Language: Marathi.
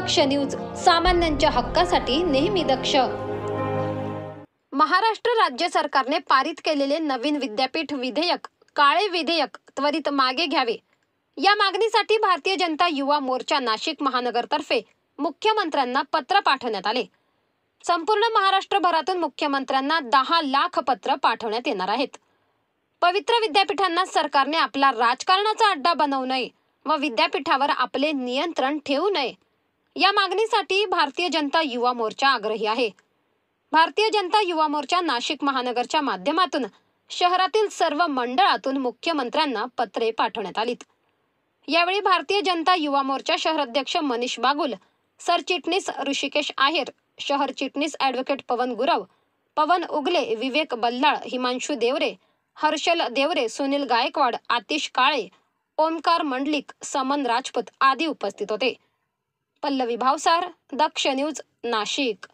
दक्ष न्यूज सामान्यांच्या हक्कासाठी नेहमी दक्ष महाराष्ट्र राज्य सरकारने पारित केलेले नवीन विद्यापीठ विधेयक काळे विधेयक त्वरित मागे घ्यावे या मागणीसाठी भारतीय जनता युवा मोर्चा नाशिक महानगरतर्फे मुख्यमंत्र्यांना पत्र पाठवण्यात आले संपूर्ण महाराष्ट्रभरातून मुख्यमंत्र्यांना दहा लाख पत्र पाठवण्यात येणार आहेत पवित्र विद्यापीठांना सरकारने आपला राजकारणाचा अड्डा बनवू नये व विद्यापीठावर आपले नियंत्रण ठेवू नये या मागणीसाठी भारतीय जनता युवा मोर्चा आग्रही आहे भारतीय जनता युवा मोर्चा नाशिक महानगरच्या माध्यमातून शहरातील सर्व मंडळातून मुख्यमंत्र्यांना पत्रे पाठवण्यात आलीत यावेळी भारतीय जनता युवा मोर्चा शहराध्यक्ष मनीष बागुल सरचिटणीस ऋषिकेश आहेर शहर चिटणीस ॲडव्होकेट पवन गुरव पवन उगले विवेक बल्लाळ हिमांशू देवरे हर्षल देवरे सुनील गायकवाड आतिश काळे ओमकार मंडलिक समन राजपूत आदी उपस्थित होते पल्लवी भावसार दक्ष न्यूज नाशिक